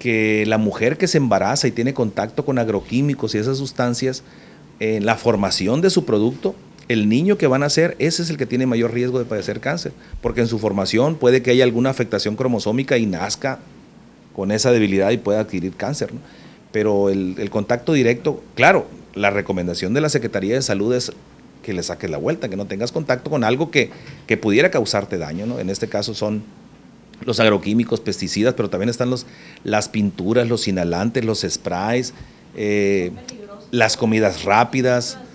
que la mujer que se embaraza y tiene contacto con agroquímicos y esas sustancias, en la formación de su producto, el niño que van a ser, ese es el que tiene mayor riesgo de padecer cáncer, porque en su formación puede que haya alguna afectación cromosómica y nazca con esa debilidad y pueda adquirir cáncer. Pero el, contacto directo, claro, la recomendación de la Secretaría de Salud es que le saques la vuelta, que no tengas contacto con algo que, que pudiera causarte daño, ¿no? En este caso son los agroquímicos, pesticidas, pero también están los, las pinturas, los inhalantes, los sprays, eh, las comidas rápidas.